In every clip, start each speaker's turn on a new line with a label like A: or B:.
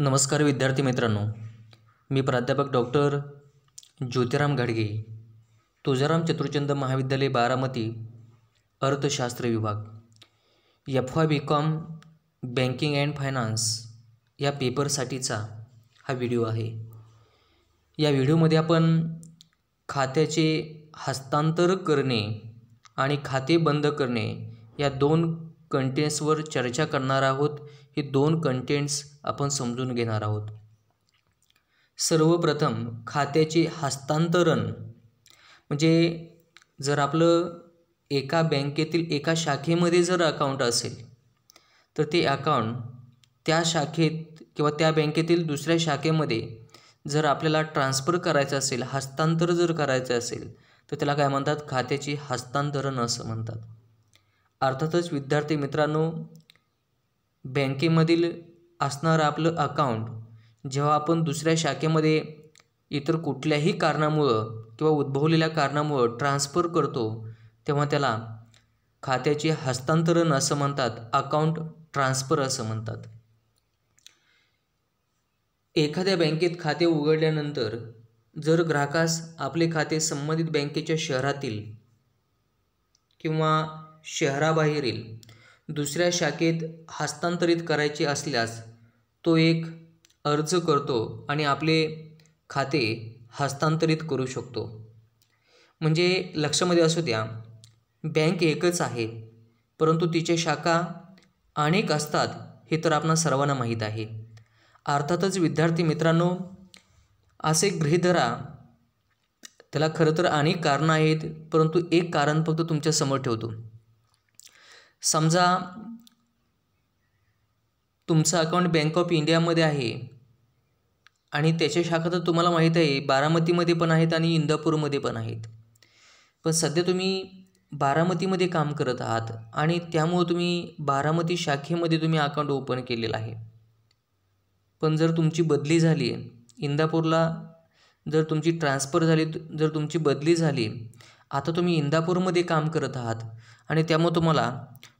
A: नमस्कार विद्यार्थी मित्रांनो मी प्राध्यापक डॉक्टर ज्योतिराम घाडगे तुळजाराम चतुर्चंद महाविद्यालय बारामती अर्थशास्त्र विभाग F Y B com banking and finance या पेपरसाठीचा हा व्हिडिओ आहे या व्हिडिओमध्ये आपण खात्याचे हस्तांतर करणे आणि खाते बंद करणे या दोन कंटेन्सवर चर्चा करणार आहोत हे दोन कंटेंट्स आपण समजून घेणार आहोत सर्वप्रथम खात्याचे हस्तांतरण म्हणजे जर आपलं एका बँकेतील एका शाखेमध्ये जर अकाउंट असेल तर ते अकाउंट त्या शाखेत किंवा त्या बँकेतील दुसऱ्या शाखेमध्ये जर आपल्याला ट्रान्स्फर करायचं असेल हस्तांतर जर करायचं असेल तर त्याला काय म्हणतात खात्याची हस्तांतरण असं म्हणतात अर्थातच विद्यार्थी मित्रांनो बँकेमधील असणारं आपलं अकाउंट जेव्हा आपण दुसऱ्या शाखेमध्ये इतर कुठल्याही कारणामुळं किंवा उद्भवलेल्या कारणामुळं ट्रान्सफर करतो तेव्हा त्याला खात्याचे हस्तांतरण असं म्हणतात अकाउंट ट्रान्सफर असं म्हणतात एखाद्या बँकेत खाते उघडल्यानंतर जर ग्राहकास आपले खाते संबंधित बँकेच्या शहरातील किंवा शहराबाहेरील दुसऱ्या शाखेत हस्तांतरित करायचे असल्यास तो एक अर्ज करतो आणि आपले खाते हस्तांतरित करू शकतो म्हणजे लक्षामध्ये असू द्या बँक एकच आहे परंतु तिच्या शाखा अनेक असतात हे तर आपणा सर्वांना माहीत आहे अर्थातच विद्यार्थी मित्रांनो असे गृहीत धरा त्याला खरं तर अनेक कारणं आहेत परंतु एक कारण फक्त तुमच्यासमोर ठेवतो समजा तुमचं अकाउंट बँक ऑफ इंडियामध्ये आहे आणि त्याच्या शाखा तर तुम्हाला माहीत आहे बारामतीमध्ये पण आहेत आणि इंदापूरमध्ये पण आहेत पण सध्या तुम्ही बारामतीमध्ये काम करत आहात आणि त्यामुळं तुम्ही बारामती शाखेमध्ये तुम्ही अकाउंट ओपन केलेलं आहे पण जर तुमची बदली झाली इंदापूरला जर तुमची ट्रान्सफर झाली जर तुमची बदली झाली आता तुम्ही इंदापूरमध्ये काम करत आहात आणि त्यामुळं तुम्हाला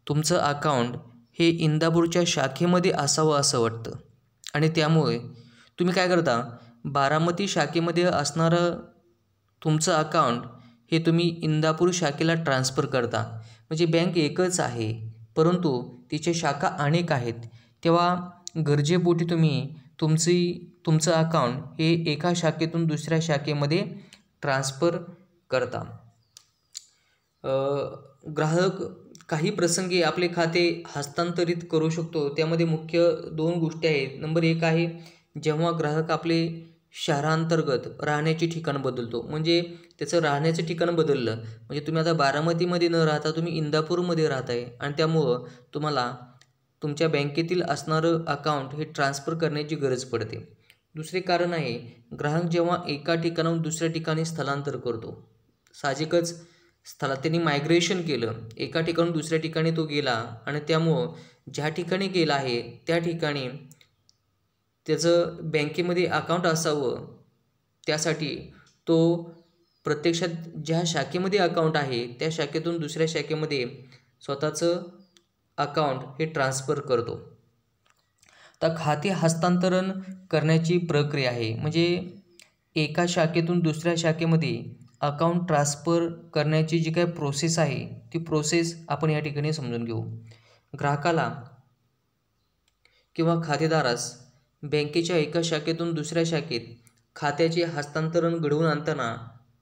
A: तुमचं अकाऊंट हे इंदापूरच्या शाखेमध्ये असावं असं वाटतं आणि त्यामुळे तुम्ही काय करता बारामती शाखेमध्ये असणारं तुमचं अकाउंट हे तुम्ही इंदापूर शाखेला ट्रान्स्फर करता म्हणजे बँक एकच आहे परंतु तिच्या शाखा अनेक आहेत तेव्हा गरजेपोटी तुम्ही तुमची तुमचं अकाउंट हे एका शाखेतून दुसऱ्या शाखेमध्ये ट्रान्स्फर करता ग्राहक काही प्रसंगी आपले खाते हस्तांतरित करू शकतो त्यामध्ये मुख्य दोन गोष्टी आहेत नंबर एक आहे जेव्हा ग्राहक आपले शहरांतर्गत राहण्याचे ठिकाण बदलतो म्हणजे त्याचं राहण्याचं ठिकाण बदललं म्हणजे तुम्ही आता बारामतीमध्ये न राहता तुम्ही इंदापूरमध्ये राहत आहे आणि त्यामुळं तुम्हाला तुमच्या बँकेतील असणारं अकाउंट हे ट्रान्सफर करण्याची गरज पडते दुसरे कारण आहे ग्राहक जेव्हा एका ठिकाणाहून दुसऱ्या ठिकाणी स्थलांतर करतो साहजिकच स्थलात त्यांनी मायग्रेशन केलं एका ठिकाणून दुसऱ्या ठिकाणी तो गेला आणि त्यामुळं ज्या ठिकाणी गेला आहे त्या ठिकाणी त्याचं बँकेमध्ये अकाउंट असावं त्यासाठी तो प्रत्यक्षात ज्या शाखेमध्ये अकाउंट आहे त्या शाखेतून दुसऱ्या शाखेमध्ये स्वतःचं अकाउंट हे ट्रान्सफर करतो तर खाते हस्तांतरण करण्याची प्रक्रिया आहे म्हणजे एका शाखेतून दुसऱ्या शाखेमध्ये अकाउंट ट्रान्स्फर करण्याची जी काही प्रोसेस आहे ती प्रोसेस आपण या ठिकाणी समजून घेऊ ग्राहकाला किंवा खातेदारास बँकेच्या एका शाखेतून दुसऱ्या शाखेत खात्याचे हस्तांतरण घडवून आणताना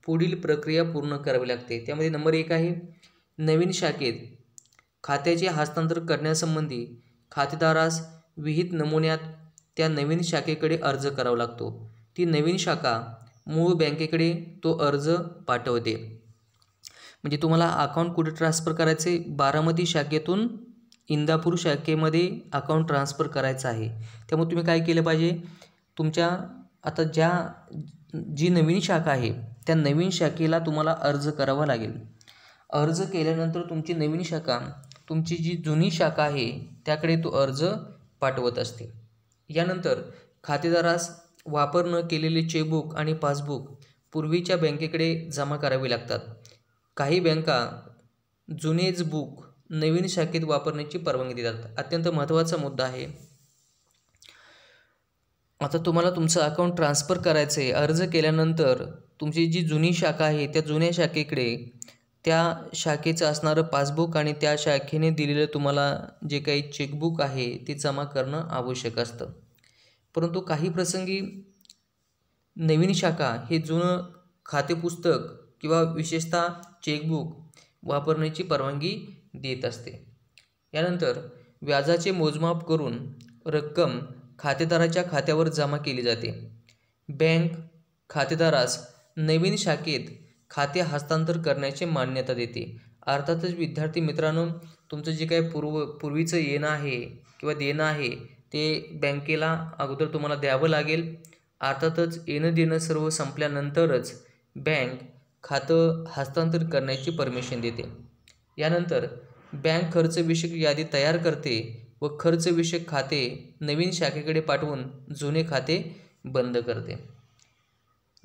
A: पुढील प्रक्रिया पूर्ण करावी लागते त्यामध्ये नंबर एक आहे नवीन शाखेत खात्याचे हस्तांतर करण्यासंबंधी खातेदारास विहित नमुन्यात त्या नवीन शाखेकडे अर्ज करावा लागतो ती नवीन शाखा मूळ बँकेकडे तो अर्ज पाठवते म्हणजे तुम्हाला अकाउंट कुठे ट्रान्सफर करायचे बारामती शाखेतून इंदापूर शाखेमध्ये अकाउंट ट्रान्सफर करायचं आहे त्यामुळे तुम्ही काय केलं पाहिजे तुमच्या आता ज्या जी नवीन शाखा आहे त्या नवीन शाखेला तुम्हाला अर्ज करावा लागेल अर्ज केल्यानंतर तुमची नवीन शाखा तुमची जी जुनी शाखा आहे त्याकडे तो अर्ज पाठवत असते यानंतर खातेदारास वापर न केलेले चेकबुक आणि पासबुक पूर्वीच्या बँकेकडे जमा करावी लागतात काही बँका जुनेच बुक नवीन शाखेत वापरण्याची परवानगी देतात अत्यंत महत्त्वाचा मुद्दा आहे आता तुम्हाला तुमचं अकाउंट ट्रान्स्फर करायचं आहे अर्ज केल्यानंतर तुमची जी जुनी शाखा आहे त्या जुन्या शाखेकडे त्या शाखेचं असणारं पासबुक आणि त्या शाखेने दिलेलं तुम्हाला जे काही चेकबुक आहे ते जमा करणं आवश्यक असतं परंतु काही प्रसंगी नवीन शाखा हे जुनं खातेपुस्तक किंवा विशेषतः चेकबुक वापरण्याची परवानगी देत असते यानंतर व्याजाचे मोजमाप करून रक्कम खातेदाराच्या खात्यावर जमा केली जाते बँक खातेदारास नवीन शाखेत खाते हस्तांतर करण्याची मान्यता देते अर्थातच विद्यार्थी मित्रांनो तुमचं जे काही पूर्व पूर्वीचं येणं आहे किंवा देणं आहे ते बँकेला अगोदर तुम्हाला द्यावं लागेल अर्थातच येणं देणं सर्व संपल्यानंतरच बँक खातं हस्तांतरित करण्याची परमिशन देते यानंतर बँक खर्चविषयक यादी तयार करते व खर्चविषयक खाते नवीन शाखेकडे पाठवून जुने खाते बंद करते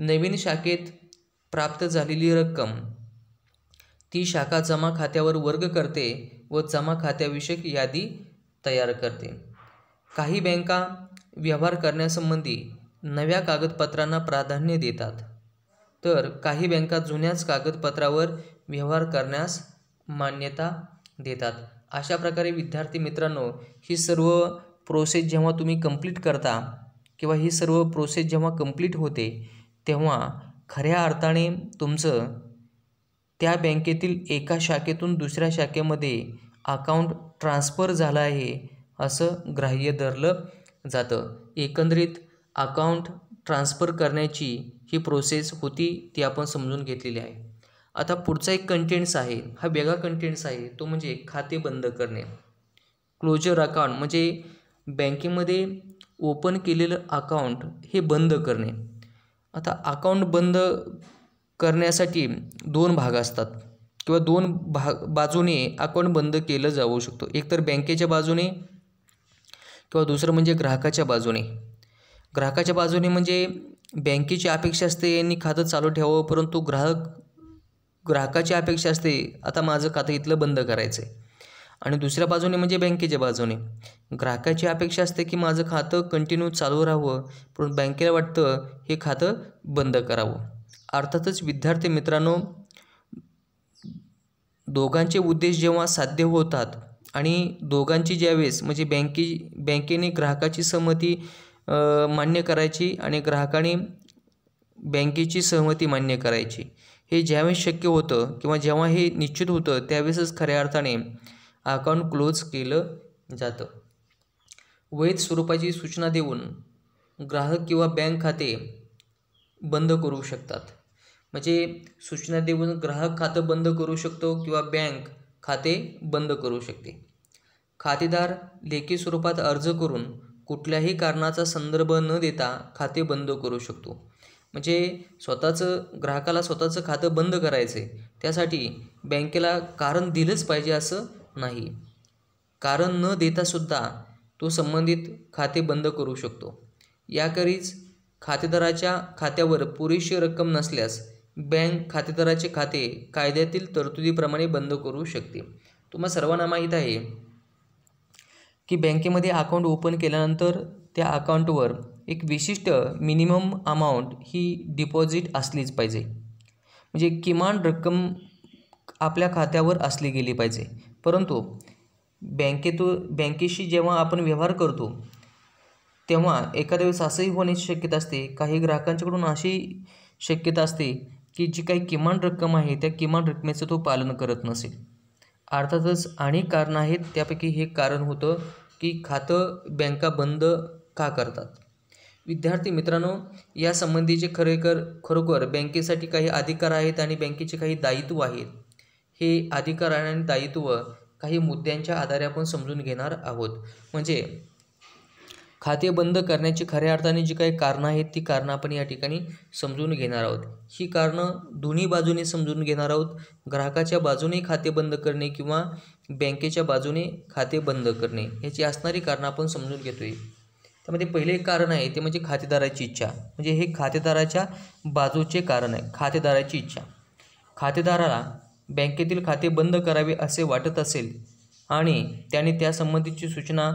A: नवीन शाखेत प्राप्त झालेली रक्कम ती शाखा जमा खात्यावर वर्ग करते व जमा खात्याविषयक यादी तयार करते काही बँका व्यवहार करण्यासंबंधी नव्या कागदपत्रांना प्राधान्य देतात तर काही बँका जुन्याच कागदपत्रावर व्यवहार करण्यास मान्यता देतात अशा प्रकारे विद्यार्थी मित्रांनो ही सर्व प्रोसेस जेव्हा तुम्ही कंप्लीट करता किंवा ही सर्व प्रोसेस जेव्हा कंप्लीट होते तेव्हा खऱ्या अर्थाने तुमचं त्या बँकेतील एका शाखेतून दुसऱ्या शाखेमध्ये अकाउंट ट्रान्स्फर झाला आहे असं ग्राह्य धरलं जातं एकंदरीत अकाउंट ट्रान्स्फर करण्याची ही प्रोसेस होती ती आपण समजून घेतलेली आहे आता पुढचा एक कंटेंट्स आहे हा वेगळा कंटेंट्स आहे तो म्हणजे खाते बंद करणे क्लोजर अकाउंट म्हणजे बँकेमध्ये ओपन केलेलं अकाउंट हे बंद करणे आता अकाउंट बंद करण्यासाठी दोन भाग असतात किंवा दोन भाग बाजूने अकाउंट बंद केलं जाऊ शकतो एकतर बँकेच्या बाजूने किंवा दुसरं म्हणजे ग्राहकाच्या बाजूने ग्राहकाच्या बाजूने म्हणजे बँकेची अपेक्षा असते यांनी खातं चालू ठेवावं परंतु ग्राहक ग्राहकाची अपेक्षा असते आता माझं खातं इथलं बंद करायचं आहे आणि दुसऱ्या बाजूने म्हणजे बँकेच्या बाजूने ग्राहकाची अपेक्षा असते की माझं खातं कंटिन्यू चालू राहावं पण बँकेला वाटतं हे खातं बंद करावं अर्थातच विद्यार्थी मित्रांनो दोघांचे उद्देश जेव्हा साध्य होतात आणि दोघांची ज्यावेळेस म्हणजे बँके बँकेने ग्राहकाची सहमती मान्य करायची आणि ग्राहकाने बँकेची सहमती मान्य करायची हे ज्यावेळेस शक्य होतं किंवा जेव्हा हे निश्चित होतं त्यावेळेसच खऱ्या अर्थाने अकाउंट क्लोज केलं जातं वैध स्वरूपाची सूचना देऊन ग्राहक किंवा बँक खाते बंद करू शकतात म्हणजे सूचना देऊन ग्राहक खातं बंद करू शकतो किंवा बँक खाते बंद करू शकते खातेदार लेखी स्वरूपात अर्ज करून कुठल्याही कारणाचा संदर्भ न देता खाते बंद करू शकतो म्हणजे स्वतःचं ग्राहकाला स्वतःचं खातं बंद करायचं आहे त्यासाठी बँकेला कारण दिलंच पाहिजे असं नाही कारण न देतासुद्धा तो संबंधित खाते बंद करू शकतो याकरीच खातेदाराच्या खात्यावर पुरेशी रक्कम नसल्यास बँक खातेदाराचे खाते कायद्यातील तरतुदीप्रमाणे बंद करू शकते तुम्हाला सर्वांना माहीत आहे की बँकेमध्ये अकाउंट ओपन केल्यानंतर त्या अकाउंटवर एक विशिष्ट मिनिमम अमाऊंट ही डिपॉझिट असलीच पाहिजे म्हणजे किमान रक्कम आपल्या खात्यावर असली गेली पाहिजे परंतु बँकेतो बँकेशी जेव्हा आपण व्यवहार करतो तेव्हा एखाद्या वेळेस असंही होण्याची शक्यता असते काही ग्राहकांच्याकडून अशी शक्यता असते की जी काही किमान रक्कम आहे त्या किमान रकमेचं तो पालन करत नसेल अर्थातच आणि कारणं आहेत त्यापैकी हे कारण होतं की खातं बँका बंद का करतात विद्यार्थी मित्रांनो यासंबंधीचे खरेखर खरोखर बँकेसाठी काही अधिकार आहेत आणि बँकेचे काही दायित्व आहेत हे अधिकार आणि दायित्व काही मुद्द्यांच्या आधारे आपण समजून घेणार आहोत म्हणजे खाते बंद करण्याची खऱ्या अर्थाने जी काही कारणं आहेत ती कारणं आपण या ठिकाणी समजून घेणार आहोत ही कारणं दोन्ही बाजूने समजून घेणार आहोत ग्राहकाच्या बाजूने खाते बंद करणे किंवा बँकेच्या बाजूने खाते बंद करणे याची असणारी कारणं आपण समजून घेतोय त्यामध्ये पहिले कारण आहे ते म्हणजे खातेदाराची इच्छा म्हणजे हे खातेदाराच्या बाजूचे कारण आहे खातेदाराची इच्छा खातेदाराला बँकेतील खाते बंद करावे असे वाटत असेल आणि त्याने त्यासंबंधीची सूचना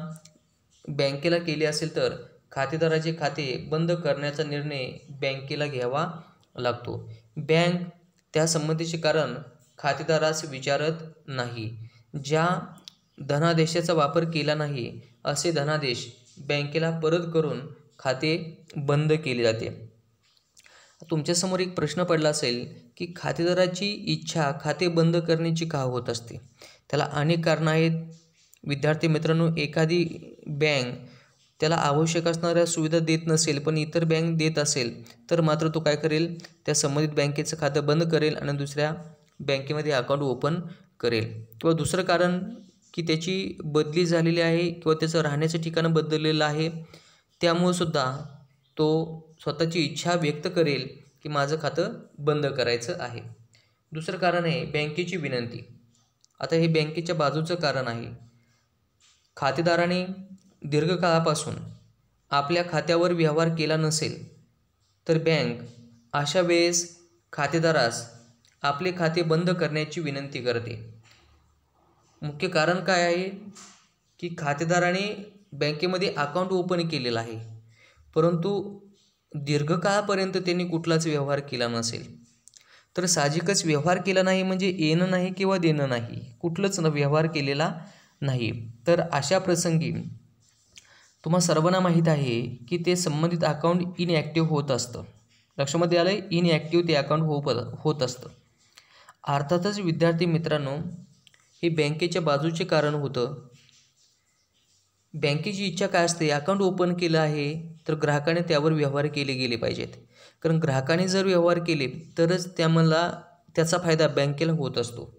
A: बँकेला केली असेल तर खातेदाराचे खाते बंद करण्याचा निर्णय बँकेला घ्यावा लागतो बँक त्यासंबंधीचे कारण खातेदारास विचारत नाही ज्या धनादेशाचा वापर केला नाही असे धनादेश बँकेला परत करून खाते बंद केले जाते तुमच्यासमोर एक प्रश्न पडला असेल की खातेदाराची इच्छा खाते बंद करण्याची का होत असते त्याला अनेक कारणं आहेत विद्यार्थी मित्रांनो एखादी बँक त्याला आवश्यक असणाऱ्या सुविधा देत नसेल पण इतर बँक देत असेल तर मात्र तो काय करेल त्या संबंधित बँकेचं खातं बंद करेल आणि दुसऱ्या बँकेमध्ये अकाउंट ओपन करेल किंवा दुसरं कारण की त्याची बदली झालेली आहे किंवा त्याचं राहण्याचं ठिकाण बदललेलं आहे त्यामुळे सुद्धा तो स्वतःची इच्छा व्यक्त करेल की माझं खातं बंद करायचं आहे दुसरं कारण आहे बँकेची विनंती आता हे बँकेच्या बाजूचं कारण आहे खातेदाराने दीर्घकाळापासून आपल्या खात्यावर व्यवहार केला नसेल तर बँक अशा वेळेस खातेदारास आपले खाते बंद करण्याची विनंती करते मुख्य कारण काय आहे की खातेदाराने बँकेमध्ये अकाउंट ओपन केलेला आहे परंतु दीर्घकाळापर्यंत त्यांनी कुठलाच व्यवहार केला नसेल तर साहजिकच व्यवहार केला नाही म्हणजे येणं नाही किंवा देणं नाही कुठलंच न व्यवहार केलेला नाही तर अशा प्रसंगी तुम्हाला सर्वांना माहीत आहे की ते संबंधित अकाउंट इनॲक्टिव्ह होत असतं लक्षामध्ये आलं इन इनॲक्टिव्ह ते अकाउंट हो होत असतं अर्थातच विद्यार्थी मित्रांनो हे बँकेच्या बाजूचे कारण होतं बँकेची इच्छा काय असते अकाउंट ओपन केलं आहे तर ग्राहकाने त्यावर व्यवहार केले गेले पाहिजेत कारण ग्राहकाने जर व्यवहार केले तरच त्यामला त्याचा फायदा बँकेला होत असतो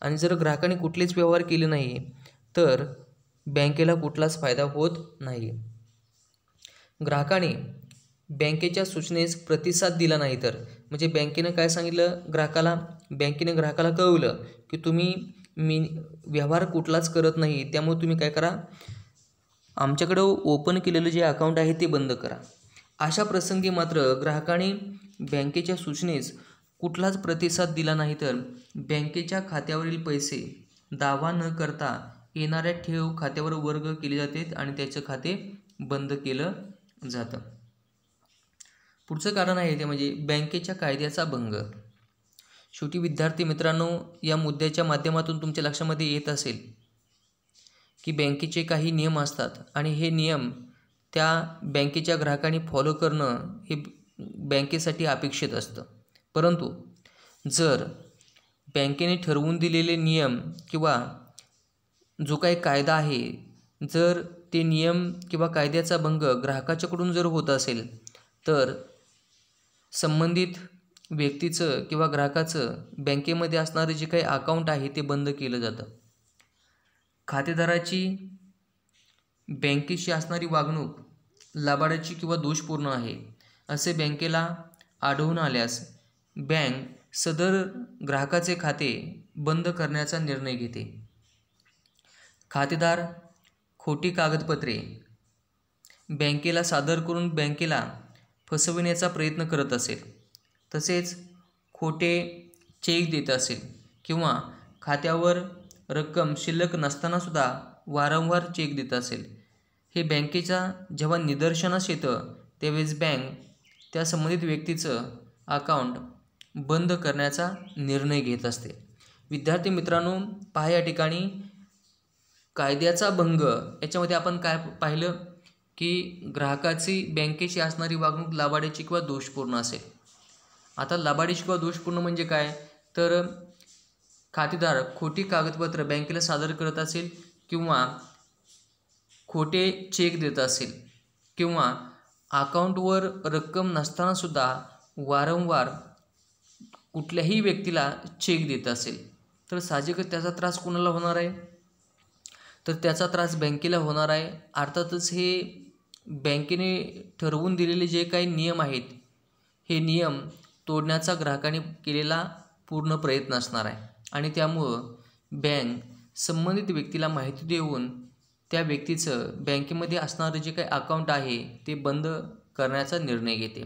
A: आणि जर ग्राहकाने कुठलेच व्यवहार केले नाही तर बँकेला कुठलाच फायदा होत नाही ग्राहकाने बँकेच्या सूचनेस प्रतिसाद दिला नाही तर म्हणजे बँकेनं काय सांगितलं ग्राहकाला बँकेनं ग्राहकाला कळवलं की तुम्ही मी व्यवहार कुठलाच करत नाही त्यामुळे तुम्ही काय करा आमच्याकडं ओपन केलेलं जे अकाउंट आहे ते बंद करा अशा प्रसंगी मात्र ग्राहकाने बँकेच्या सूचनेस कुठलाच प्रतिसाद दिला नाही तर बँकेच्या खात्यावरील पैसे दावा न करता येणाऱ्या ठेव खात्यावर वर्ग केले जाते आणि त्याचं खाते बंद केलं जातं पुढचं कारण आहे ते म्हणजे बँकेच्या कायद्याचा भंग शेवटी विद्यार्थी मित्रांनो या मुद्द्याच्या माध्यमातून तुमच्या लक्षामध्ये येत असेल की बँकेचे काही नियम असतात आणि हे नियम त्या बँकेच्या ग्राहकांनी फॉलो करणं हे बँकेसाठी अपेक्षित असतं परंतु जर बँकेने ठरवून दिलेले नियम किंवा जो काही कायदा आहे जर ते नियम किंवा कायद्याचा भंग ग्राहकाच्याकडून जर होत असेल तर संबंधित व्यक्तीचं किंवा ग्राहकाचं बँकेमध्ये असणारं जे काही अकाउंट आहे ते बंद केलं जातं खातेदाराची बँकेशी असणारी वागणूक लाभाड्याची किंवा दोषपूर्ण आहे असे बँकेला आढळून आल्यास बँक सदर ग्राहकाचे खाते बंद करण्याचा निर्णय घेते खातेदार खोटी कागदपत्रे बँकेला सादर करून बँकेला फसविण्याचा प्रयत्न करत असेल तसेच खोटे चेक देत असेल किंवा खात्यावर रक्कम शिल्लक नसतानासुद्धा वारंवार चेक देत असेल हे बँकेच्या जेव्हा निदर्शनास येतं त्यावेळेस बँक त्या संबंधित व्यक्तीचं अकाउंट बंद करण्याचा निर्णय घेत असते विद्यार्थी मित्रांनो पहा या ठिकाणी कायद्याचा भंग याच्यामध्ये आपण काय पाहिलं की ग्राहकाची बँकेची असणारी वागणूक लाभाडीची किंवा दोषपूर्ण असेल आता लाभाडीची किंवा दोषपूर्ण म्हणजे काय तर खातेदार खोटी कागदपत्र बँकेला सादर करत असेल किंवा खोटे चेक देत असेल किंवा अकाउंटवर रक्कम नसतानासुद्धा वारंवार कुठल्याही व्यक्तीला चेक देत असेल तर साहजिकच त्याचा त्रास कोणाला होणार आहे तर त्याचा त्रास बँकेला होणार आहे अर्थातच हे बँकेने ठरवून दिलेले जे काही नियम आहेत हे नियम तोडण्याचा ग्राहकाने केलेला पूर्ण प्रयत्न असणार आहे आणि त्यामुळं बँक संबंधित व्यक्तीला माहिती देऊन त्या व्यक्तीचं बँकेमध्ये असणारं जे काही अकाउंट आहे ते बंद करण्याचा निर्णय घेते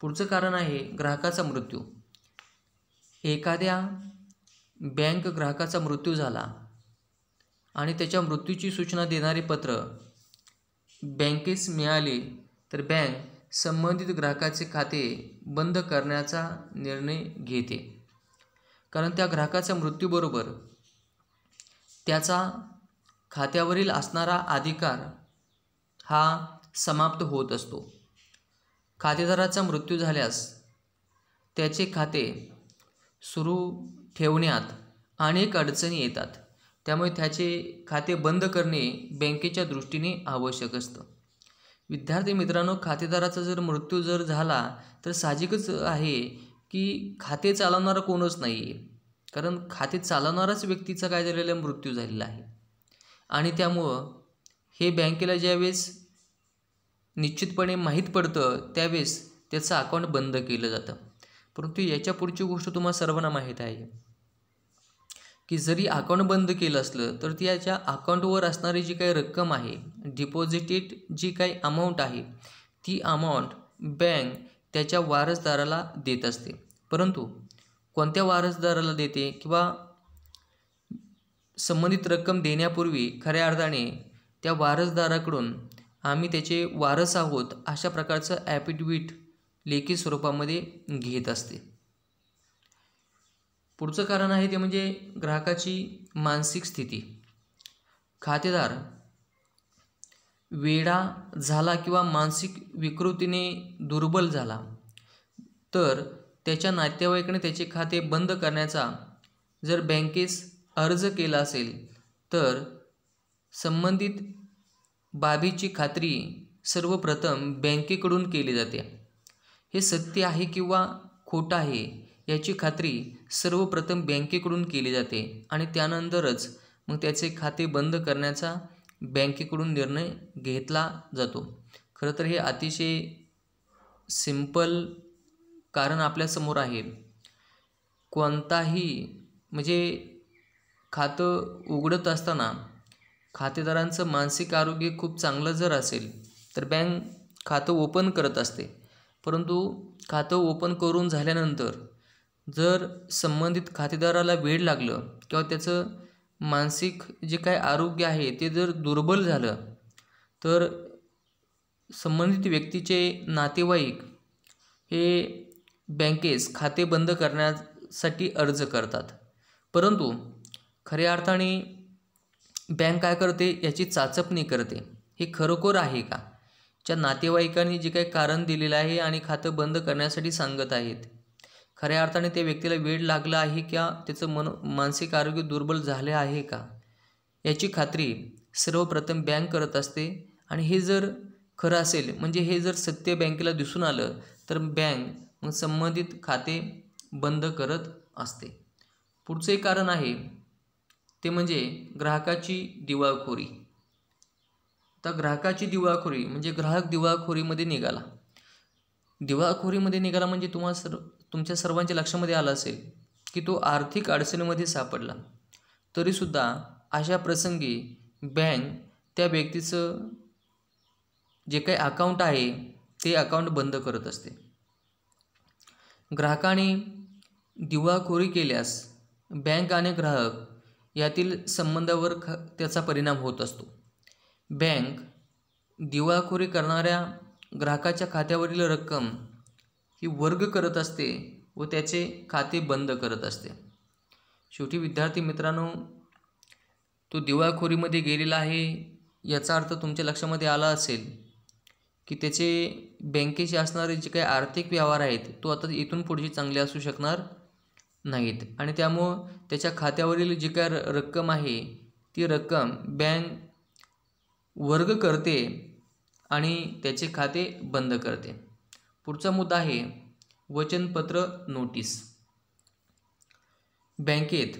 A: पुढचं कारण आहे ग्राहकाचा मृत्यू एखाद्या बँक ग्राहकाचा मृत्यू झाला आणि त्याच्या मृत्यूची सूचना देणारे पत्र बँकेस मिळाले तर बँक संबंधित ग्राहकाचे खाते बंद करण्याचा निर्णय घेते कारण त्या ग्राहकाच्या मृत्यूबरोबर त्याचा खात्यावरील असणारा अधिकार हा समाप्त होत असतो खातेदाराचा मृत्यू झाल्यास त्याचे खाते सुरू ठेवण्यात अनेक अडचणी येतात त्यामुळे त्याचे खाते बंद करणे बँकेच्या दृष्टीने आवश्यक असतं विद्यार्थी मित्रांनो खातेदाराचा जर मृत्यू जर झाला तर साहजिकच आहे की खाते चालवणारा कोणच नाही आहे कारण खाते चालवणाराच व्यक्तीचा काय झालेला मृत्यू झालेला आहे आणि त्यामुळं हे बँकेला ज्यावेळेस निश्चितपणे माहीत पडतं त्यावेळेस त्याचं अकाउंट बंद केलं जातं परंतु याच्या पुढची गोष्ट तुम्हाला सर्वांना माहीत आहे की जरी अकाउंट बंद केलं असलं तर त्याच्या अकाउंटवर असणारी जी काही रक्कम आहे डिपॉझिटेड जी काही अमाऊंट आहे ती अमाऊंट बँक त्याच्या वारसदाराला देत असते परंतु कोणत्या वारसदाराला देते किंवा संबंधित रक्कम देण्यापूर्वी खऱ्या अर्थाने त्या वारसदाराकडून आम्ही त्याचे वारस आहोत अशा प्रकारचं ॲपिडविट लेखी स्वरूपामध्ये घेत असते पुढचं कारण आहे ते म्हणजे ग्राहकाची मानसिक स्थिती खातेदार वेडा झाला किंवा मानसिक विकृतीने दुर्बल झाला तर त्याच्या नातेवाईकाने त्याचे खाते बंद करण्याचा जर बँकेस अर्ज केला असेल तर संबंधित बाबीची खात्री सर्वप्रथम बँकेकडून केली जाते हे सत्य आहे किंवा खोटं आहे याची खात्री सर्वप्रथम बँकेकडून केली जाते आणि त्यानंतरच मग त्याचे खाते बंद करण्याचा बँकेकडून निर्णय घेतला जातो खरं तर हे अतिशय सिम्पल कारण आपल्यासमोर आहे कोणताही म्हणजे खातं उघडत असताना खातेदारांचं मानसिक आरोग्य खूप चांगलं जर असेल तर बँक खातं ओपन करत असते परंतु खातं ओपन करून झाल्यानंतर जर संबंधित खातेदाराला वेळ लागलं किंवा त्याचं मानसिक जे काय आरोग्य आहे ते जर दुर्बल झालं तर संबंधित व्यक्तीचे नातेवाईक हे बँकेस खाते बंद करण्यासाठी अर्ज करतात परंतु खऱ्या अर्थाने बँक काय करते याची चाचपणी करते हे खरोखर आहे का ज्या नातेवाईकांनी जे काही कारण दिलेलं आहे आणि खातं बंद करण्यासाठी सांगत आहेत खऱ्या अर्थाने त्या व्यक्तीला वेळ लागला आहे किंवा त्याचं मन मानसिक आरोग्य दुर्बल झाले आहे का याची खात्री सर्वप्रथम बँक करत असते आणि हे जर खरं असेल म्हणजे हे जर सत्य बँकेला दिसून आलं तर बँक संबंधित खाते बंद करत असते पुढचं एक कारण आहे ते म्हणजे ग्राहकाची दिवाळखोरी तर ग्राहकाची दिवाळखोरी म्हणजे ग्राहक दिवाळखोरीमध्ये निघाला दिवाळखोरीमध्ये निघाला म्हणजे तुम्हाला सर तुमच्या सर्वांच्या लक्षामध्ये आलं असेल की तो आर्थिक अडचणीमध्ये सापडला तरीसुद्धा अशा प्रसंगी बँक त्या व्यक्तीचं जे काही अकाउंट आहे ते अकाउंट बंद करत असते ग्राहकाने दिवाखोरी केल्यास बँक आणि ग्राहक यातील संबंधावर ख त्याचा परिणाम होत असतो बँक दिवाखोरी करणाऱ्या ग्राहकाच्या खात्यावरील रक्कम ही वर्ग करत असते व त्याचे खाते बंद करत असते शेवटी विद्यार्थी मित्रांनो तो दिवाळखोरीमध्ये गेलेला आहे याचा अर्थ तुमच्या लक्षामध्ये आला असेल की त्याचे बँकेशी असणारे जे काही आर्थिक व्यवहार आहेत तो आता इथून पुढचे चांगले असू शकणार नाहीत आणि त्यामुळं त्याच्या खात्यावरील जी काय रक्कम आहे ती रक्कम बँक वर्ग करते आणि त्याचे खाते बंद करते पुढचा मुद्दा आहे वचनपत्र नोटीस बँकेत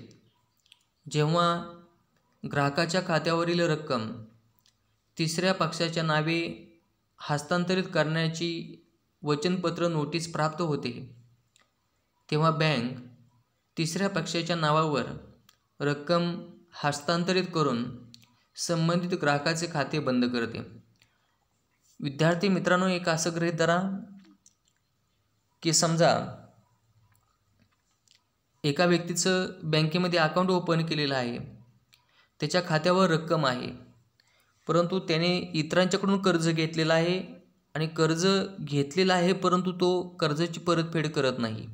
A: जेव्हा ग्राहकाच्या खात्यावरील रक्कम तिसऱ्या पक्षाच्या नावे हस्तांतरित करण्याची वचनपत्र नोटीस प्राप्त होते तेव्हा बँक तिसऱ्या पक्षाच्या नावावर रक्कम हस्तांतरित करून संबंधित ग्राहकाचे खाते बंद करते विद्यार्थी मित्रांनो एक असं गृहित धरा की समजा एका व्यक्तीचं बँकेमध्ये अकाउंट ओपन केलेलं आहे त्याच्या खात्यावर रक्कम आहे परंतु त्याने इतरांच्याकडून कर्ज घेतलेलं आहे आणि कर्ज घेतलेलं आहे परंतु तो कर्जाची परतफेड करत नाही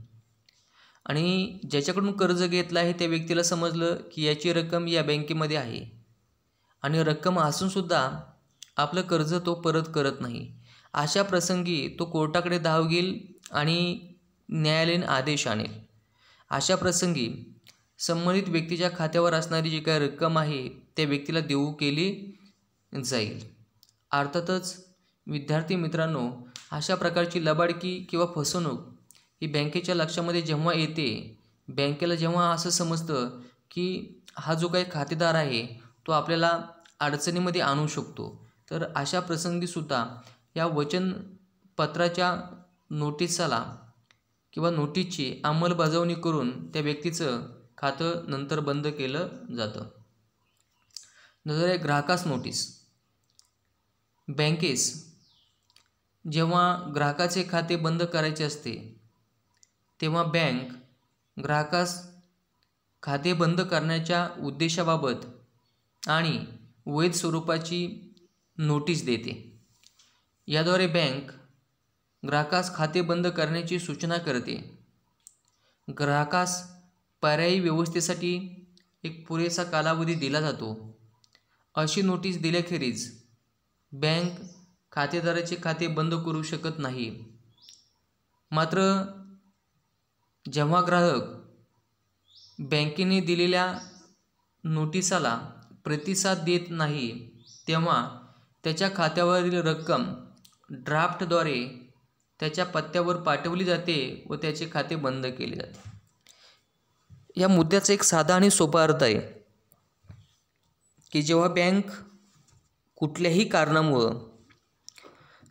A: आणि ज्याच्याकडून कर्ज घेतलं आहे त्या व्यक्तीला समजलं की याची रक्कम या बँकेमध्ये आहे आणि रक्कम असूनसुद्धा आपलं कर्ज तो परत करत नाही अशा प्रसंगी तो कोर्टाकडे धाव आणि न्यायालयीन आदेश आणेल अशा प्रसंगी संबंधित व्यक्तीच्या खात्यावर असणारी जी काही रक्कम आहे त्या व्यक्तीला देऊ केली जाईल अर्थातच विद्यार्थी मित्रांनो अशा प्रकारची लबाडकी किंवा फसवणूक ही बँकेच्या लक्षामध्ये जेव्हा येते बँकेला जेव्हा असं समजतं की हा जो काही खातेदार आहे तो आपल्याला अडचणीमध्ये आणू शकतो तर अशा प्रसंगीसुद्धा या वचनपत्राच्या नोटीसाला किंवा नोटीसची अंमलबजावणी करून त्या व्यक्तीचं खातं नंतर बंद केलं जातं नंतर आहे ग्राहकास नोटीस बँकेस जेव्हा ग्राहकाचे खाते बंद करायचे असते तेव्हा बँक ग्राहकास खाते बंद करण्याच्या उद्देशाबाबत आणि वैध स्वरूपाची नोटीस देते याद्वारे बँक ग्राहकास खाते बंद करण्याची सूचना करते ग्राहकास पर्यायी व्यवस्थेसाठी एक पुरेसा कालावधी दिला जातो अशी नोटीस दिल्याखेरीज बँक खातेदाराचे खाते बंद करू शकत नाही मात्र जेव्हा ग्राहक बँकेने दिलेल्या नोटिसाला प्रतिसाद देत नाही तेव्हा त्याच्या खात्यावरील रक्कम ड्राफ्टद्वारे त्याच्या पत्त्यावर पाठवली जाते व त्याचे खाते बंद केले जाते या मुद्द्याचा एक साधा आणि सोपा अर्थ आहे की जेव्हा बँक कुठल्याही कारणामुळं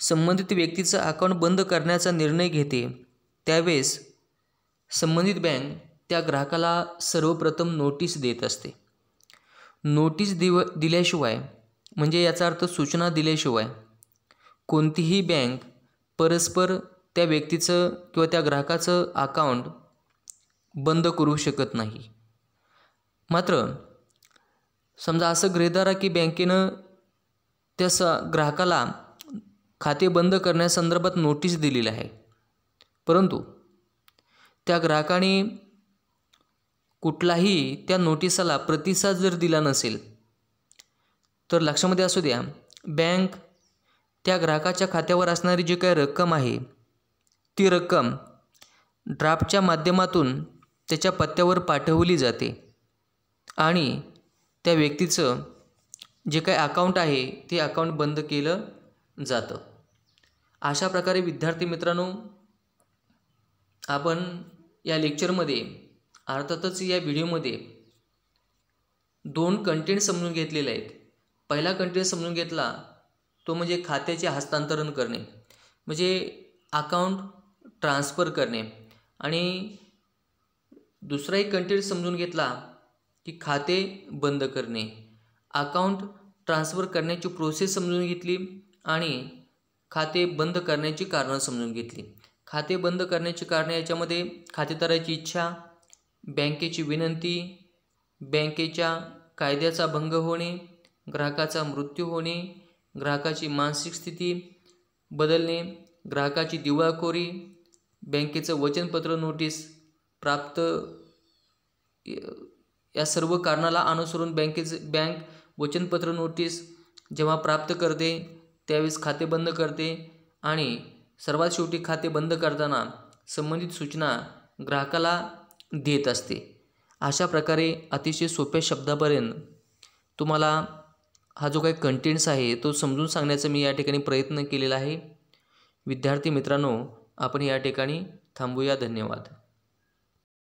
A: संबंधित व्यक्तीचं अकाउंट बंद करण्याचा निर्णय घेते त्यावेळेस संबंधित बँक त्या ग्राहकाला सर्वप्रथम नोटीस देत असते नोटीस दिव दिल्याशिवाय म्हणजे याचा अर्थ सूचना दिल्याशिवाय कोणतीही बँक परस्पर त्या व्यक्तीचं किंवा त्या ग्राहकाचं अकाउंट बंद करू शकत नाही मात्र समजा असं धरा की बँकेनं त्या स ग्राहकाला खाते बंद करण्यासंदर्भात नोटीस दिलेली आहे परंतु त्या ग्राहकाने कुठलाही त्या नोटिसाला प्रतिसाद जर दिला नसेल तर लक्षामध्ये असू द्या बँक त्या ग्राहकाच्या खात्यावर असणारी जी काही रक्कम आहे ती रक्कम ड्राफ्टच्या माध्यमातून त्याच्या पत्त्यावर पाठवली जाते आणि त्या व्यक्तीचं जे काही अकाऊंट आहे ते अकाउंट बंद केलं जातं अशा प्रकारे विद्यार्थी मित्रांनो आपण या लेक्चरमध्ये अर्थातच या व्हिडिओमध्ये दोन कंटेंट समजून घेतलेले आहेत पहिला कंटेंट समजून घेतला तो म्हणजे खात्याचे हस्तांतरण करणे म्हणजे अकाउंट ट्रान्स्फर करणे आणि दुसराही कंटेंट समजून घेतला की खाते बंद करणे अकाउंट ट्रान्सफर करण्याची प्रोसेस समजून घेतली आणि खाते बंद करण्याची कारणं समजून घेतली खाते बंद करण्याची कारणं याच्यामध्ये खातेदाराची इच्छा बँकेची विनंती बँकेच्या कायद्याचा भंग होणे ग्राहकाचा मृत्यू होणे ग्राहकाची मानसिक स्थिती बदलणे ग्राहकाची दिवाळखोरी बँकेचं वचनपत्र नोटीस प्राप्त या सर्व कारणाला अनुसरून बँकेचं बँक वचनपत्र नोटीस जेव्हा प्राप्त करते त्यावेळेस खाते बंद करते आणि सर्वात शेवटी खाते बंद करताना संबंधित सूचना ग्राहकाला देत असते अशा प्रकारे अतिशय सोप्या शब्दापर्यंत तुम्हाला हा जो काही कंटेंट्स आहे तो समजून सांगण्याचा मी या ठिकाणी प्रयत्न केलेला आहे विद्यार्थी मित्रांनो आपण या ठिकाणी थांबूया धन्यवाद